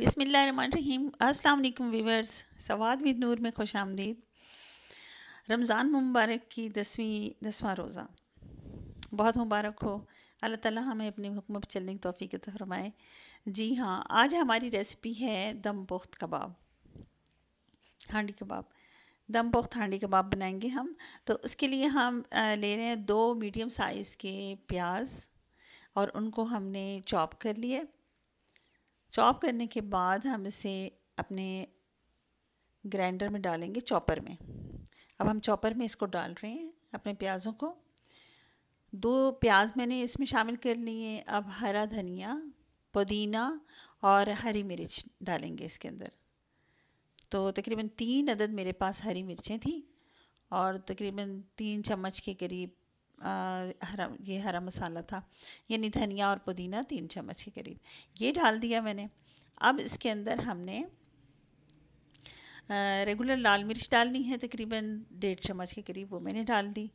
बिसमीम अस्सलाम वीवर्स सवाद विद नूर में खुश आमदीद रमज़ान मुबारक की दसवीं दसवां रोज़ा बहुत मुबारक हो अल्लाह ताला हमें अपने हुक्म पर चलने की तोफ़ी के फरमाए जी हाँ आज हमारी रेसिपी है दम पोख्त कबाब हांडी कबाब दम पोख्त हांडी कबाब बनाएंगे हम तो उसके लिए हम ले रहे हैं दो मीडियम साइज़ के प्याज और उनको हमने चॉप कर लिए चॉप करने के बाद हम इसे अपने ग्राइंडर में डालेंगे चॉपर में अब हम चॉपर में इसको डाल रहे हैं अपने प्याज़ों को दो प्याज मैंने इसमें शामिल कर लिए अब हरा धनिया पुदीना और हरी मिर्च डालेंगे इसके अंदर तो तकरीबन तीन अदद मेरे पास हरी मिर्चें थी और तकरीबन तीन चम्मच के करीब हरा ये हरा मसाला था यानी धनिया और पुदीना तीन चम्मच के करीब ये डाल दिया मैंने अब इसके अंदर हमने रेगुलर लाल मिर्च डालनी है तकरीबन डेढ़ चम्मच के करीब वो मैंने डाल दी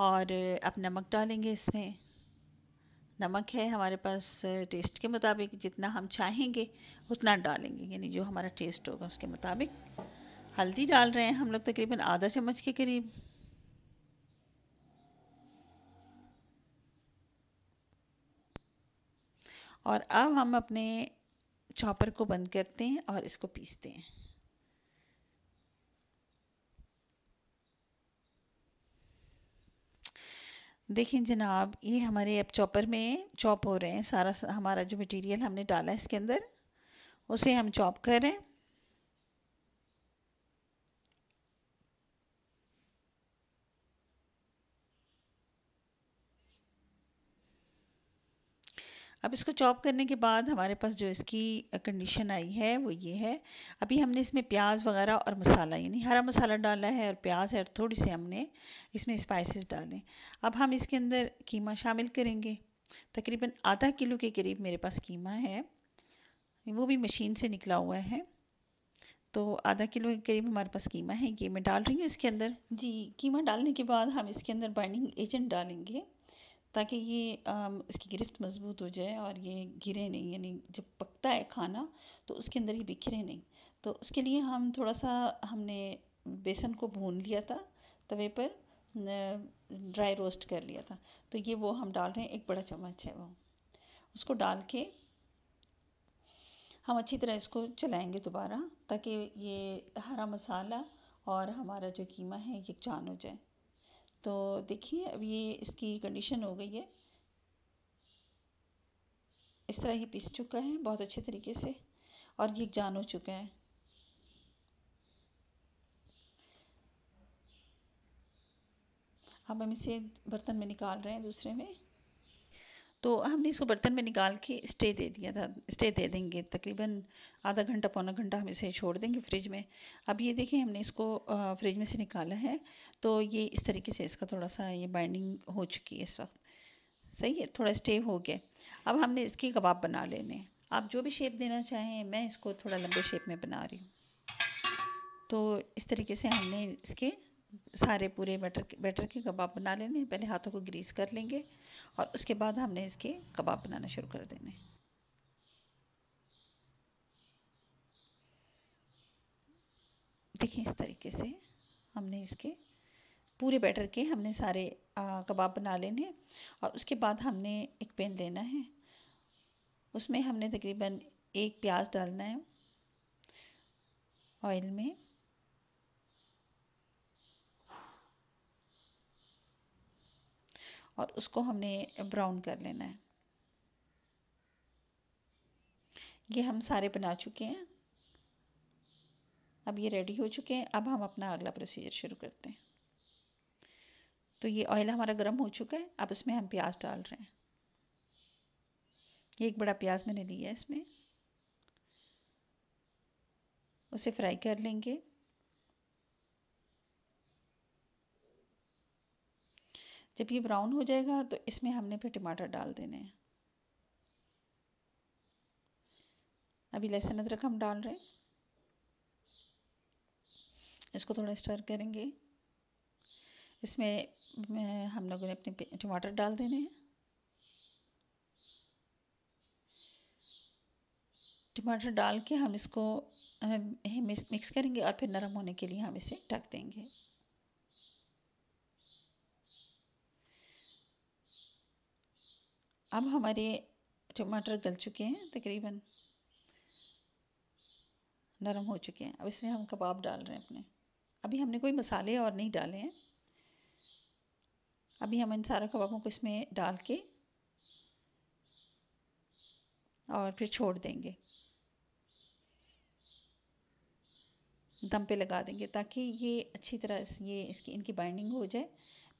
और अब नमक डालेंगे इसमें नमक है हमारे पास टेस्ट के मुताबिक जितना हम चाहेंगे उतना डालेंगे यानी जो हमारा टेस्ट होगा उसके मुताबिक हल्दी डाल रहे हैं हम लोग तकरीबन आधा चम्मच के करीब और अब हम अपने चॉपर को बंद करते हैं और इसको पीसते हैं देखिए जनाब ये हमारे अब चॉपर में चॉप हो रहे हैं सारा हमारा जो मटेरियल हमने डाला है इसके अंदर उसे हम चॉप कर रहे हैं अब इसको चॉप करने के बाद हमारे पास जो इसकी कंडीशन आई है वो ये है अभी हमने इसमें प्याज वगैरह और मसाला यानी हरा मसाला डाला है और प्याज है और थोड़ी सी हमने इसमें स्पाइसेस डाले अब हम इसके अंदर कीमा शामिल करेंगे तकरीबन आधा किलो के करीब मेरे पास कीमा है वो भी मशीन से निकला हुआ है तो आधा किलो के करीब हमारे पास कीमा है ये मैं डाल रही हूँ इसके अंदर जी कीमा डालने के बाद हम इसके अंदर बाइंडिंग एजेंट डालेंगे ताकि ये इसकी गिरफ्त मज़बूत हो जाए और ये घिरे नहीं यानी जब पकता है खाना तो उसके अंदर ये बिखरे नहीं तो उसके लिए हम थोड़ा सा हमने बेसन को भून लिया था तवे पर ड्राई रोस्ट कर लिया था तो ये वो हम डाल रहे हैं एक बड़ा चम्मच है वो उसको डाल के हम अच्छी तरह इसको चलाएंगे दोबारा ताकि ये हरा मसाला और हमारा जो कीमा है ये जान हो जाए तो देखिए अब ये इसकी कंडीशन हो गई है इस तरह ये पीस चुका है बहुत अच्छे तरीके से और ये जान हो चुका है अब हम इसे बर्तन में निकाल रहे हैं दूसरे में तो हमने इसको बर्तन में निकाल के स्टे दे दिया था स्टे दे देंगे तकरीबन आधा घंटा पौना घंटा हम इसे छोड़ देंगे फ्रिज में अब ये देखें हमने इसको फ्रिज में से निकाला है तो ये इस तरीके से इसका थोड़ा सा ये बाइंडिंग हो चुकी है इस वक्त सही है थोड़ा स्टे हो गया अब हमने इसके कबाब बना लेने आप जो भी शेप देना चाहें मैं इसको थोड़ा लंबे शेप में बना रही हूँ तो इस तरीके से हमने इसके सारे पूरे बैटर बैटर के कबाब बना लेने पहले हाथों को ग्रीस कर लेंगे और उसके बाद हमने इसके कबाब बनाना शुरू कर देने देखिए इस तरीके से हमने इसके पूरे बैटर के हमने सारे कबाब बना लेने और उसके बाद हमने एक पेन लेना है उसमें हमने तकरीबन एक प्याज डालना है ऑयल में और उसको हमने ब्राउन कर लेना है ये हम सारे बना चुके हैं अब ये रेडी हो चुके हैं अब हम अपना अगला प्रोसीजर शुरू करते हैं तो ये ऑयल हमारा गर्म हो चुका है अब इसमें हम प्याज डाल रहे हैं ये एक बड़ा प्याज मैंने लिया है इसमें उसे फ्राई कर लेंगे जब ये ब्राउन हो जाएगा तो इसमें हमने फिर टमाटर डाल देने हैं अभी लहसुन अदरक हम डाल रहे हैं इसको थोड़ा स्टर करेंगे इसमें हम लोगों ने अपने टमाटर डाल देने हैं टमाटर डाल के हम इसको मिक्स करेंगे और फिर नरम होने के लिए हम इसे ढक देंगे अब हमारे टमाटर गल चुके हैं तकरीबन नरम हो चुके हैं अब इसमें हम कबाब डाल रहे हैं अपने अभी हमने कोई मसाले और नहीं डाले हैं अभी हम इन सारा कबाबों को इसमें डाल के और फिर छोड़ देंगे दम पे लगा देंगे ताकि ये अच्छी तरह ये इसकी इनकी बाइंडिंग हो जाए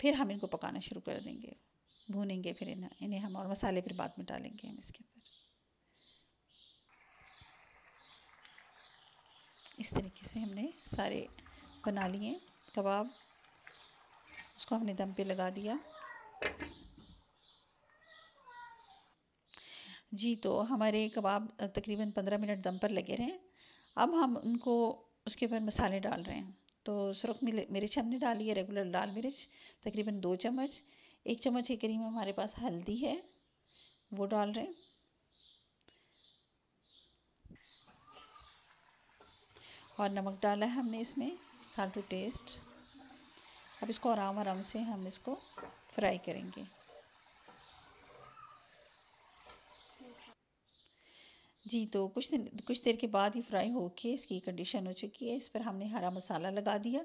फिर हम इनको पकाना शुरू कर देंगे भूनेंगे फिर इन्हें इन्हें हम और मसाले फिर बाद में डालेंगे हम इसके ऊपर इस तरीके से हमने सारे बना लिए कबाब उसको हमने दम पे लगा दिया जी तो हमारे कबाब तकरीबन पंद्रह मिनट दम पर लगे रहे अब हम उनको उसके ऊपर मसाले डाल रहे हैं तो सुरख मिर्च हमने डाली है रेगुलर लाल मिर्च तकरीबन दो चम्मच एक चम्मच के करीब हमारे पास हल्दी है वो डाल रहे हैं और नमक डाला है हमने इसमें साल टू टेस्ट अब इसको आराम आराम से हम इसको फ्राई करेंगे जी तो कुछ दिन कुछ देर के बाद ही फ्राई होके इसकी कंडीशन हो चुकी है इस पर हमने हरा मसाला लगा दिया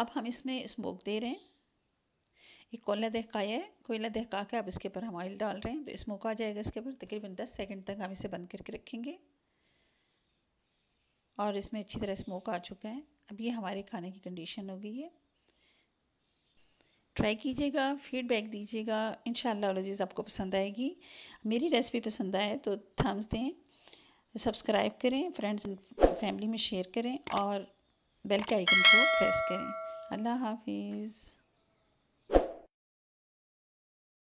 अब हम इसमें स्मोक दे रहे हैं ये कोयला दहकाया है कोयला देख का अब इसके ऊपर हम ऑयल डाल रहे हैं तो स्मोक आ जाएगा इसके ऊपर तकरीबन दस सेकेंड तक हम इसे बंद करके रखेंगे और इसमें अच्छी तरह स्मोक आ चुका है अब ये हमारे खाने की कंडीशन हो गई है ट्राई कीजिएगा फीडबैक दीजिएगा इन शजीज़ आपको पसंद आएगी मेरी रेसिपी पसंद आए तो थम्स दें सब्सक्राइब करें फ्रेंड्स एंड फैमिली में शेयर करें और बेल के आइकन को प्रेस करें अल्लाह हाफिज़